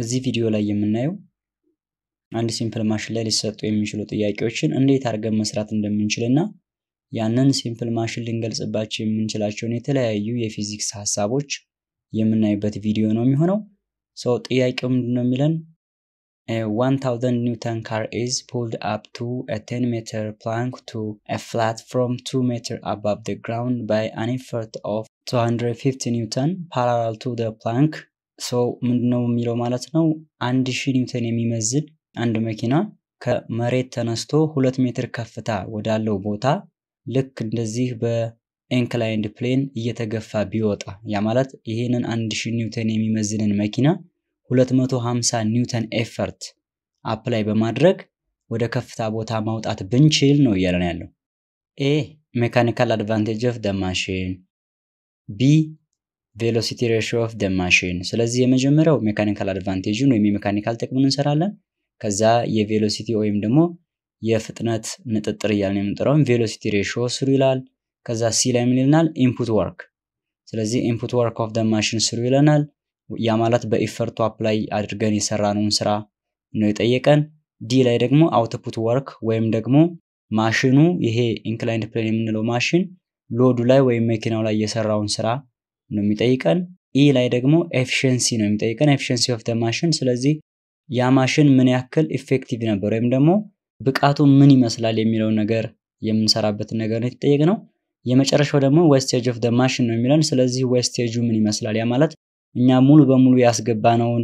እዚህ ቪዲዮ ላይ የምናየው አንድ ሲምፕል ማሽን ላይ ሊሰጡ የሚችሉ ጥያቄዎችን እንዴት አድርገን መስራት እንደምንችልና ያንን ሲምፕል ማሽን ልንገልጽባቸው የምንችላቸውን የተለያዩ የፊዚክስ ሀሳቦች የምናይበት ቪዲዮ ነው የሚሆነው። ሰው ጥያቄው ምንድን ነው የሚለን? 1000 ኒውተን ካር ኢዝ ፑልድ አፕ ቱ ቴን ሜትር ፕላንክ ቱ ፍላት ፍሮም ቱ ሜትር አባብ ግራውንድ ባይ by an effort 250 ኒውተን ፓራላል ቱ ፕላንክ ሰው ምንድነው የሚለው ማለት ነው አንድ ሺ ኒውተን የሚመዝን አንድ መኪና ከመሬት ተነስቶ ሁለት ሜትር ከፍታ ወዳለው ቦታ ልክ እንደዚህ በኢንክላይንድ ፕሌን እየተገፋ ቢወጣ ያ ማለት ይህንን አንድ ሺ ኒውተን የሚመዝንን መኪና 250 ኒውተን ኤፈርት አፕላይ በማድረግ ወደ ከፍታ ቦታ ማውጣት ብንችል ነው እያለን ያለው ኤ ሜካኒካል አድቫንቴጅ ኦፍ ደ ማሽን ቢ ቬሎሲቲ ሬሽዮ ኦፍ ደ ማሽን። ስለዚህ የመጀመሪያው ሜካኒካል አድቫንቴጅን ወይም የሜካኒካል ጥቅሙን እንሰራለን። ከዛ የቬሎሲቲ ወይም ደግሞ የፍጥነት ንጥጥር እያልን የምንጠራውን ቬሎሲቲ ሬሽዮ ስሩ ይላል። ከዛ ሲ ላይ ምን ይልናል? ኢንፑት ወርክ። ስለዚህ ኢንፑት ወርክ ኦፍ ደ ማሽን ስሩ ይለናል። ያ ማለት በኢፈርቱ አፕላይ አድርገን የሰራነውን ስራ ነው የጠየቀን። ዲ ላይ ደግሞ አውትፑት ወርክ ወይም ደግሞ ማሽኑ ይሄ ኢንክላይንድ ፕሌን የምንለው ማሽን ሎዱ ላይ ወይም መኪናው ላይ የሰራውን ስራ ነው የሚጠይቀን። ኢ e ላይ ደግሞ ኤፊሽንሲ ነው የሚጠይቀን፣ ኤፊሽንሲ ኦፍ ደ ማሽን። ስለዚህ ያ ማሽን ምን ያክል ኢፌክቲቭ ነበር ወይም ደግሞ ብቃቱ ምን ይመስላል የሚለውን ነገር የምንሰራበትን ነገር ነው የተጠየቅ ነው። የመጨረሻው ደግሞ ዌስቴጅ ኦፍ ደ ማሽን ነው የሚለን። ስለዚህ ዌስቴጁ ምን ይመስላል? ያ ማለት እኛ ሙሉ በሙሉ ያስገባነውን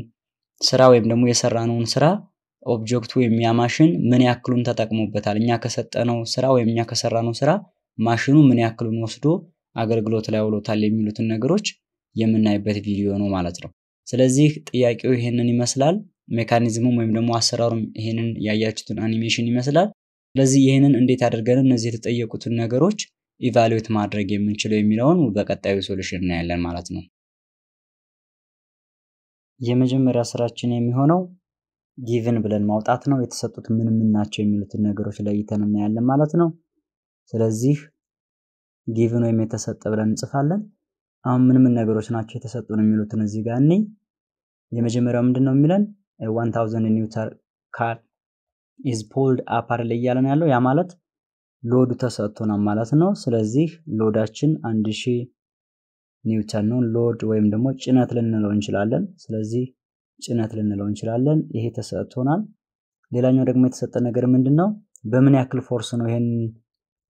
ስራ ወይም ደግሞ የሰራነውን ስራ ኦብጀክቱ ወይም ያ ማሽን ምን ያክሉን ተጠቅሞበታል? እኛ ከሰጠነው ስራ ወይም እኛ ከሰራነው ስራ ማሽኑ ምን ያክሉን ወስዶ አገልግሎት ላይ ውሎታል የሚሉትን ነገሮች የምናይበት ቪዲዮ ነው ማለት ነው። ስለዚህ ጥያቄው ይሄንን ይመስላል። ሜካኒዝሙም ወይም ደግሞ አሰራሩም ይሄንን ያያችሁትን አኒሜሽን ይመስላል። ስለዚህ ይህንን እንዴት አድርገን እነዚህ የተጠየቁትን ነገሮች ኢቫሉዌት ማድረግ የምንችለው የሚለውን በቀጣዩ ሶሉሽን እናያለን ማለት ነው። የመጀመሪያ ስራችን የሚሆነው ጊቭን ብለን ማውጣት ነው። የተሰጡት ምን ምን ናቸው የሚሉትን ነገሮች ለይተን እናያለን ማለት ነው። ስለዚህ ጊቭን ወይም የተሰጠ ብለን እንጽፋለን። አሁን ምን ምን ነገሮች ናቸው የተሰጡን የሚሉትን እዚህ ጋር እኔ የመጀመሪያው ምንድን ነው የሚለን ዋን ታውዘንድ ኒውተር ካር ኢዝ ፖልድ አፓርል እያለን ያለው ያ ማለት ሎዱ ተሰጥቶናል ማለት ነው። ስለዚህ ሎዳችን አንድ ሺህ ኒውተን ነው። ሎድ ወይም ደግሞ ጭነት ልንለው እንችላለን። ስለዚህ ጭነት ልንለው እንችላለን። ይሄ ተሰጥቶናል። ሌላኛው ደግሞ የተሰጠ ነገር ምንድን ነው? በምን ያክል ፎርስ ነው ይሄን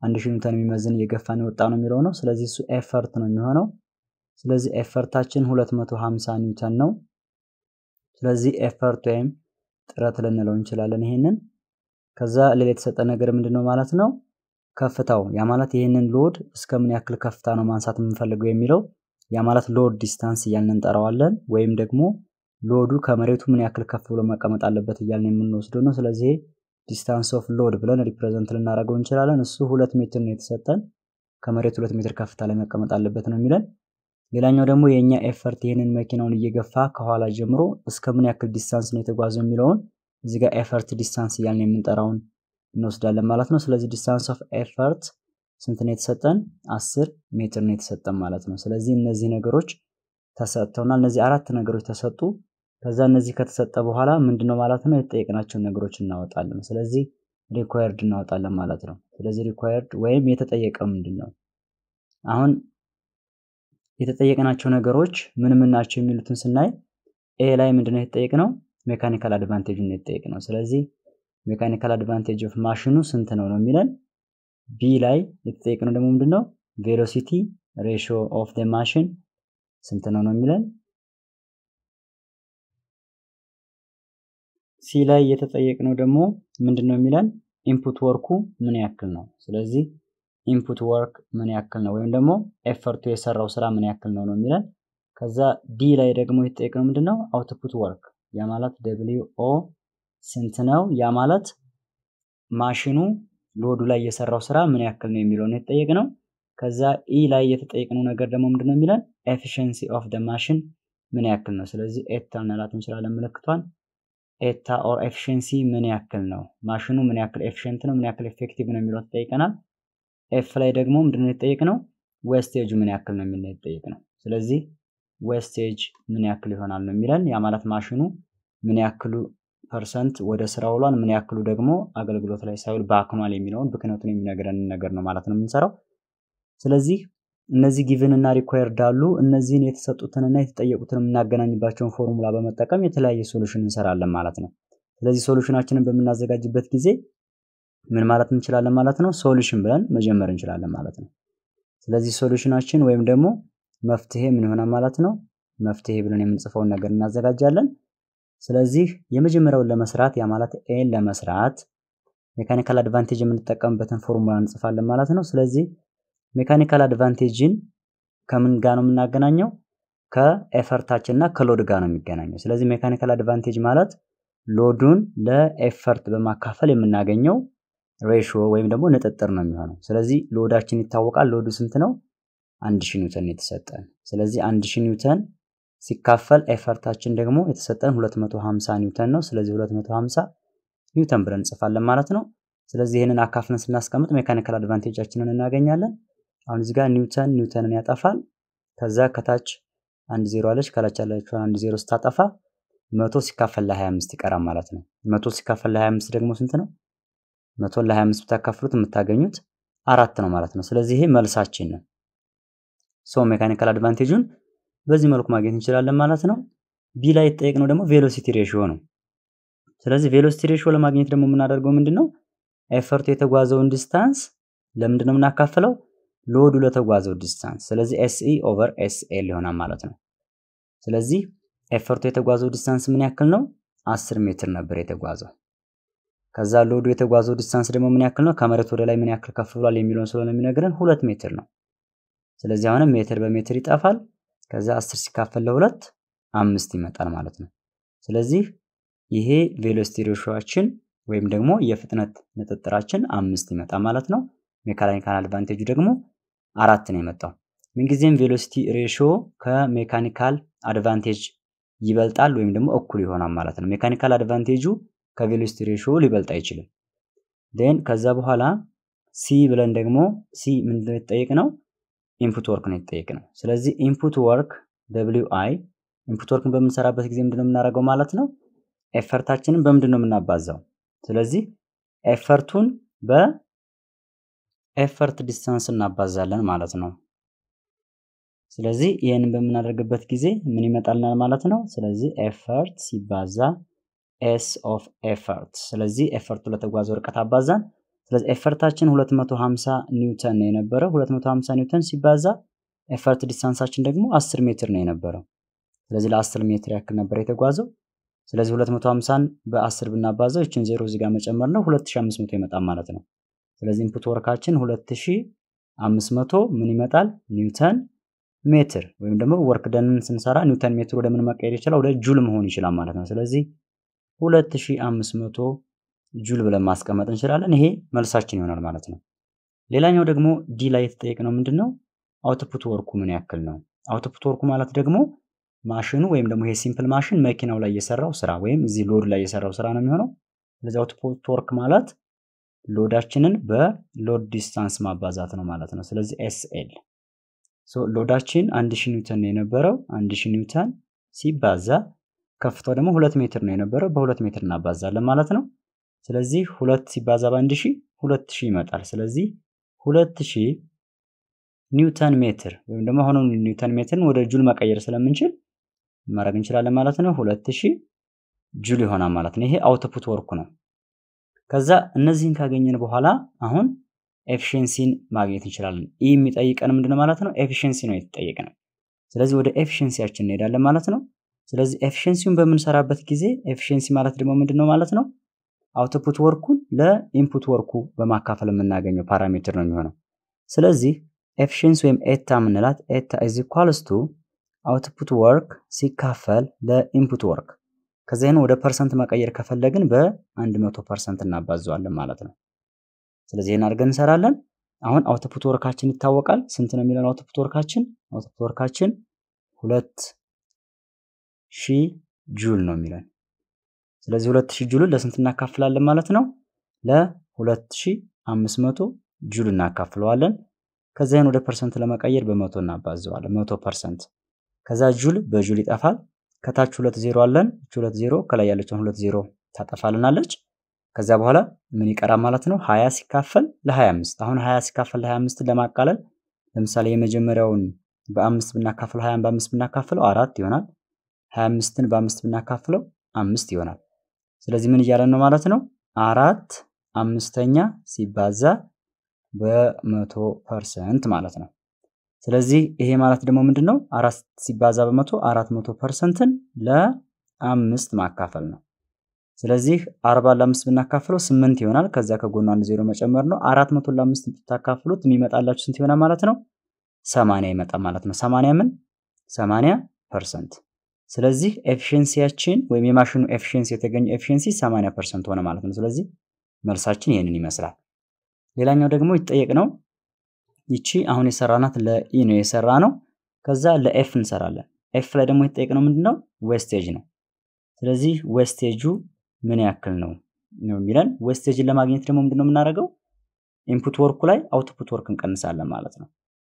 አንድ ሺ ኒውተን የሚመዝን እየገፋን የወጣ ነው የሚለው ነው። ስለዚህ እሱ ኤፈርት ነው የሚሆነው። ስለዚህ ኤፈርታችን 250 ኒውተን ነው። ስለዚህ ኤፈርት ወይም ጥረት ልንለው እንችላለን ይሄንን። ከዛ ሌላ የተሰጠ ነገር ምንድን ነው ማለት ነው? ከፍታው ያ ማለት ይህንን ሎድ እስከ ምን ያክል ከፍታ ነው ማንሳት የምንፈልገው የሚለው ያ ማለት ሎድ ዲስታንስ እያልን እንጠራዋለን። ወይም ደግሞ ሎዱ ከመሬቱ ምን ያክል ከፍ ብሎ መቀመጥ አለበት እያልን የምንወስደው ነው። ስለዚህ ዲስታንስ ኦፍ ሎድ ብለን ሪፕሬዘንት ልናደረገው እንችላለን። እሱ ሁለት ሜትር ነው የተሰጠን። ከመሬት ሁለት ሜትር ከፍታ ላይ መቀመጥ አለበት ነው የሚለን። ሌላኛው ደግሞ የእኛ ኤፈርት ይህንን መኪናውን እየገፋ ከኋላ ጀምሮ እስከ ምን ያክል ዲስታንስ ነው የተጓዘው የሚለውን እዚህ ጋር ኤፈርት ዲስታንስ እያልን የምንጠራውን እንወስዳለን ማለት ነው። ስለዚህ ዲስታንስ ኦፍ ኤፈርት ስንት ነው የተሰጠን? አስር ሜትር ነው የተሰጠን ማለት ነው። ስለዚህ እነዚህ ነገሮች ተሰጥተውናል። እነዚህ አራት ነገሮች ተሰጡ። ከዛ እነዚህ ከተሰጠ በኋላ ምንድነው ማለት ነው የተጠየቅናቸውን ነገሮች እናወጣለን። ስለዚህ ሪኳየርድ እናወጣለን ማለት ነው። ስለዚህ ሪኳየርድ ወይም የተጠየቀው ምንድነው አሁን የተጠየቅናቸው ነገሮች ምን ምን ናቸው የሚሉትን ስናይ ኤ ላይ ምንድነው የተጠየቅነው ሜካኒካል አድቫንቴጅ ነው የተጠየቅነው። ስለዚህ ሜካኒካል አድቫንቴጅ ኦፍ ማሽኑ ስንት ነው ነው የሚለን። ቢ ላይ የተጠየቅነው ደግሞ ምንድነው ቬሎሲቲ ሬሽዮ ኦፍ ደ ማሽን ስንት ነው ነው የሚለን ሲ ላይ የተጠየቅነው ደግሞ ምንድን ነው የሚለን ኢንፑት ወርኩ ምን ያክል ነው። ስለዚህ ኢንፑት ወርክ ምን ያክል ነው ወይም ደግሞ ኤፈርቱ የሰራው ስራ ምን ያክል ነው ነው የሚለን። ከዛ ዲ ላይ ደግሞ የተጠየቅነው ምንድን ነው አውትፑት ወርክ ያ ማለት ደብሊው ኦ ስንት ነው ያ ማለት ማሽኑ ሎዱ ላይ የሰራው ስራ ምን ያክል ነው የሚለውን የተጠየቅነው። ከዛ ኢ ላይ የተጠየቅነው ነገር ደግሞ ምንድነው የሚለን ኤፊሽንሲ ኦፍ ደ ማሽን ምን ያክል ነው። ስለዚህ ኤት እንላትም ስራ ኤታ ኦር ኤፊሽንሲ ምን ያክል ነው፣ ማሽኑ ምን ያክል ኤፊሽንት ነው፣ ምን ያክል ኤፌክቲቭ ነው የሚለው ተጠይቀናል። ኤፍ ላይ ደግሞ ምንድን ነው የተጠየቅነው? ዌስቴጅ ምን ያክል ነው የሚል ነው? ስለዚህ ዌስቴጅ ምን ያክል ይሆናል ነው የሚለን። ያ ማለት ማሽኑ ምን ያክሉ ፐርሰንት ወደ ስራ ውሏል፣ ምን ያክሉ ደግሞ አገልግሎት ላይ ሳይውል ባክኗል የሚለውን ብክነቱን የሚነግረን ነገር ነው ማለት ነው የምንሰራው። ስለዚህ እነዚህ ጊቭን እና ሪኳየርድ አሉ። እነዚህን የተሰጡትንና የተጠየቁትን የምናገናኝባቸውን ፎርሙላ በመጠቀም የተለያየ ሶሉሽን እንሰራለን ማለት ነው። ስለዚህ ሶሉሽናችንን በምናዘጋጅበት ጊዜ ምን ማለት እንችላለን ማለት ነው? ሶሉሽን ብለን መጀመር እንችላለን ማለት ነው። ስለዚህ ሶሉሽናችን ወይም ደግሞ መፍትሄ ምን ይሆናል ማለት ነው? መፍትሄ ብለን የምንጽፈውን ነገር እናዘጋጃለን። ስለዚህ የመጀመሪያውን ለመስራት ያ ማለት ኤን ለመስራት ሜካኒካል አድቫንቴጅ የምንጠቀምበትን ፎርሙላ እንጽፋለን ማለት ነው። ስለዚህ ሜካኒካል አድቫንቴጅን ከምን ጋር ነው የምናገናኘው? ከኤፈርታችን እና ከሎድ ጋር ነው የሚገናኘው። ስለዚህ ሜካኒካል አድቫንቴጅ ማለት ሎዱን ለኤፈርት በማካፈል የምናገኘው ሬሽዮ ወይም ደግሞ ንጥጥር ነው የሚሆነው። ስለዚህ ሎዳችን ይታወቃል። ሎዱ ስንት ነው? አንድ ሺ ኒውተን የተሰጠን። ስለዚህ አንድ ሺ ኒውተን ሲካፈል ኤፈርታችን ደግሞ የተሰጠን 250 ኒውተን ነው። ስለዚህ 250 ኒውተን ብለን እንጽፋለን ማለት ነው። ስለዚህ ይህንን አካፍለን ስናስቀምጥ ሜካኒካል አድቫንቴጃችንን እናገኛለን። አሁን እዚህ ጋር ኒውተን ኒውተንን ያጠፋል። ከዛ ከታች አንድ ዜሮ አለች። ከላች ያለችውን አንድ ዜሮ ስታጠፋ መቶ ሲካፈል ለሀያ አምስት ይቀራል ማለት ነው። መቶ ሲካፈል ለሀያ አምስት ደግሞ ስንት ነው? መቶን ለሀያ አምስት ብታካፍሉት የምታገኙት አራት ነው ማለት ነው። ስለዚህ ይሄ መልሳችን ነው። ሶ ሜካኒካል አድቫንቴጁን በዚህ መልኩ ማግኘት እንችላለን ማለት ነው። ቢ ላይ የተጠየቅነው ደግሞ ቬሎሲቲ ሬሽዮ ነው። ስለዚህ ቬሎሲቲ ሬሽዮ ለማግኘት ደግሞ የምናደርገው ምንድን ነው? ኤፈርቱ የተጓዘውን ዲስታንስ ለምንድን ነው የምናካፍለው? ሎዱ ለተጓዘው ዲስታንስ። ስለዚህ ኤስኢ ኦቨር ኤስኤል ይሆናል ማለት ነው። ስለዚህ ኤፈርቱ የተጓዘው ዲስታንስ ምን ያክል ነው? 10 ሜትር ነበር የተጓዘው። ከዛ ሎዱ የተጓዘው ዲስታንስ ደግሞ ምን ያክል ነው? ከመሬት ወደ ላይ ምን ያክል ከፍ ብሏል የሚለውን ስለሆነ የሚነግረን ሁለት ሜትር ነው። ስለዚህ አሁንም ሜትር በሜትር ይጠፋል። ከዛ 10 ሲካፈል ለሁለት አምስት ይመጣል ማለት ነው። ስለዚህ ይሄ ቬሎሲቲ ሬሾዋችን ወይም ደግሞ የፍጥነት ንጥጥራችን አምስት ይመጣል ማለት ነው። ሜካኒካል አድቫንቴጁ ደግሞ አራት ነው የመጣው። ምንጊዜም ቬሎሲቲ ሬሾ ከሜካኒካል አድቫንቴጅ ይበልጣል ወይም ደግሞ እኩል ይሆናል ማለት ነው። ሜካኒካል አድቫንቴጁ ከቬሎሲቲ ሬሾ ሊበልጥ አይችልም። ዴን ከዛ በኋላ ሲ ብለን ደግሞ ሲ ምንድን የተጠየቅ ነው? ኢንፑት ወርክ ነው የተጠየቅ ነው። ስለዚህ ኢንፑት ወርክ ደብሊው አይ ኢንፑት ወርክን በምንሰራበት ጊዜ ምንድነው የምናደርገው ማለት ነው? ኤፈርታችንን በምንድን ነው የምናባዛው? ስለዚህ ኤፈርቱን በ ኤፈርት ዲስታንስ እናባዛለን ማለት ነው። ስለዚህ ይህንን በምናደርግበት ጊዜ ምን ይመጣልናል ማለት ነው። ስለዚህ ኤፈርት ሲባዛ ኤስ ኦፍ ኤፈርት። ስለዚህ ኤፈርቱ ለተጓዘው ርቀት አባዛን። ስለዚህ ኤፈርታችን 250 ኒውተን ነው የነበረው። 250 ኒውተን ሲባዛ ኤፈርት ዲስታንሳችን ደግሞ 10 ሜትር ነው የነበረው። ስለዚህ ለ10 ሜትር ያክል ነበር የተጓዘው። ስለዚህ 250ን በ10 ብናባዛው ይችን ዜሮ እዚህ ጋር መጨመር ነው 2500 ይመጣል ማለት ነው። ስለዚህ ኢንፑት ወርካችን 2500 ምን ይመጣል ኒውተን ሜትር ወይም ደግሞ ወርክ ደንን ስንሰራ ኒውተን ሜትር ወደ ምን መቀየር ይችላል? ወደ ጁል መሆን ይችላል ማለት ነው። ስለዚህ 2500 ጁል ብለን ማስቀመጥ እንችላለን። ይሄ መልሳችን ይሆናል ማለት ነው። ሌላኛው ደግሞ ዲ ላይ የተጠየቅነው ምንድን ነው? አውትፑት ወርኩ ምን ያክል ነው? አውትፑት ወርኩ ማለት ደግሞ ማሽኑ ወይም ደግሞ ይሄ ሲምፕል ማሽን መኪናው ላይ የሰራው ስራ ወይም እዚህ ሎድ ላይ የሰራው ስራ ነው የሚሆነው። ስለዚህ አውትፑት ወርክ ማለት ሎዳችንን በሎድ ዲስታንስ ማባዛት ነው ማለት ነው። ስለዚህ ኤስኤል ሎዳችን አንድ ሺ ኒውተን ነው የነበረው። አንድ ሺ ኒውተን ሲባዛ ከፍታው ደግሞ ሁለት ሜትር ነው የነበረው። በሁለት ሜትር እናባዛለን ማለት ነው። ስለዚህ ሁለት ሲባዛ በአንድ ሺ ሁለት ሺ ይመጣል። ስለዚህ ሁለት ሺ ኒውተን ሜትር ወይም ደግሞ አሁንም ኒውተን ሜትርን ወደ ጁል መቀየር ስለምንችል ማድረግ እንችላለን ማለት ነው። ሁለት ሺ ጁል ይሆናል ማለት ነው። ይሄ አውትፑት ወርኩ ነው። ከዛ እነዚህን ካገኘን በኋላ አሁን ኤፊሽንሲን ማግኘት እንችላለን። ኢ የሚጠይቀን ምንድን ማለት ነው? ኤፊሽንሲ ነው የተጠየቅነው። ስለዚህ ወደ ኤፊሽንሲያችን እንሄዳለን ማለት ነው። ስለዚህ ኤፊሽንሲውን በምንሰራበት ጊዜ ኤፊሽንሲ ማለት ደግሞ ምንድን ነው ማለት ነው? አውትፑት ወርኩን ለኢንፑት ወርኩ በማካፈል የምናገኘው ፓራሜትር ነው የሚሆነው። ስለዚህ ኤፊሽንሲ ወይም ኤታ የምንላት ኤታ ኢዝ ኢኳልስ ቱ አውትፑት ወርክ ሲካፈል ለኢንፑት ወርክ ከዚህን ወደ ፐርሰንት መቀየር ከፈለግን በአንድ መቶ ፐርሰንት እናባዘዋለን ማለት ነው። ስለዚህ ይህን አድርገን እንሰራለን። አሁን አውትፑት ወርካችን ይታወቃል። ስንት ነው የሚለን አውትፑት ወርካችን? አውትፑት ወርካችን ሁለት ሺህ ጁል ነው የሚለን። ስለዚህ ሁለት ሺ ጁልን ለስንት እናካፍላለን ማለት ነው? ለሁለት ሺ አምስት መቶ ጁል እናካፍለዋለን። ከዚህን ወደ ፐርሰንት ለመቀየር በመቶ እናባዘዋለን። መቶ ፐርሰንት ከዛ ጁል በጁል ይጠፋል። ከታች ሁለት ዜሮ አለን። እች ሁለት ዜሮ ከላይ ያለችን ሁለት ዜሮ ታጠፋልናለች። ከዚያ በኋላ ምን ይቀራ ማለት ነው? ሀያ ሲካፈል ለሀያ አምስት አሁን ሀያ ሲካፈል ለሀያ አምስት ለማቃለል ለምሳሌ የመጀመሪያውን በአምስት ብናካፍለው ሀያን በአምስት ብናካፍለው አራት ይሆናል። ሀያ አምስትን በአምስት ብናካፍለው አምስት ይሆናል። ስለዚህ ምን እያለን ነው ማለት ነው? አራት አምስተኛ ሲባዛ በመቶ ፐርሰንት ማለት ነው። ስለዚህ ይሄ ማለት ደግሞ ምንድን ነው? አራት ሲባዛ በመቶ አራት መቶ ፐርሰንትን ለአምስት ማካፈል ነው። ስለዚህ አርባ ለአምስት ብናካፍለው ስምንት ይሆናል። ከዚያ ከጎኑ አንድ ዜሮ መጨመር ነው። አራት መቶ ለአምስት ብታካፍሉት የሚመጣላችሁ ስንት ይሆናል ማለት ነው? ሰማንያ ይመጣል ማለት ነው። ሰማንያ ምን? ሰማንያ ፐርሰንት። ስለዚህ ኤፊሽንሲያችን ወይም የማሽኑ ኤፊሽንሲ የተገኘ ኤፊሽንሲ ሰማንያ ፐርሰንት ሆነ ማለት ነው። ስለዚህ መልሳችን ይህንን ይመስላል። ሌላኛው ደግሞ ይጠየቅ ነው ይቺ አሁን የሰራናት ለኢ ነው የሰራ ነው። ከዛ ለኤፍ እንሰራለን። ኤፍ ላይ ደግሞ የተጠየቅነው ነው? ዌስቴጅ ነው። ስለዚህ ዌስቴጁ ምን ያክል ነው ነው የሚለን። ዌስቴጅን ለማግኘት ደግሞ ምንድነው የምናደርገው? ኢንፑት ወርኩ ላይ አውትፑት ወርክ እንቀንሳለን ማለት ነው።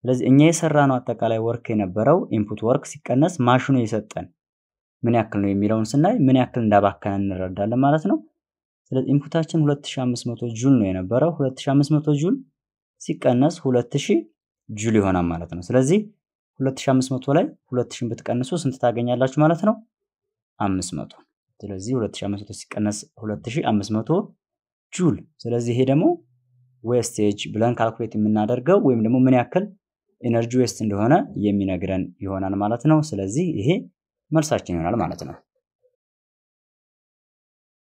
ስለዚህ እኛ የሰራ ነው አጠቃላይ ወርክ የነበረው ኢንፑት ወርክ ሲቀነስ ማሽኑ የሰጠን ምን ያክል ነው የሚለውን ስናይ ምን ያክል እንዳባከነ እንረዳለን ማለት ነው። ስለዚህ ኢንፑታችን 2500 ጁል ነው የነበረው። 2500 ጁል ሲቀነስ 2000 ጁል ይሆናል ማለት ነው። ስለዚህ 2500 ላይ 2000 ብትቀንሱ ስንት ታገኛላችሁ ማለት ነው? 500። ስለዚህ 2500 ሲቀነስ 2500 ጁል። ስለዚህ ይሄ ደግሞ ዌስቴጅ ብለን ካልኩሌት የምናደርገው ወይም ደግሞ ምን ያክል ኢነርጂ ዌስት እንደሆነ የሚነግረን ይሆናል ማለት ነው። ስለዚህ ይሄ መልሳችን ይሆናል ማለት ነው።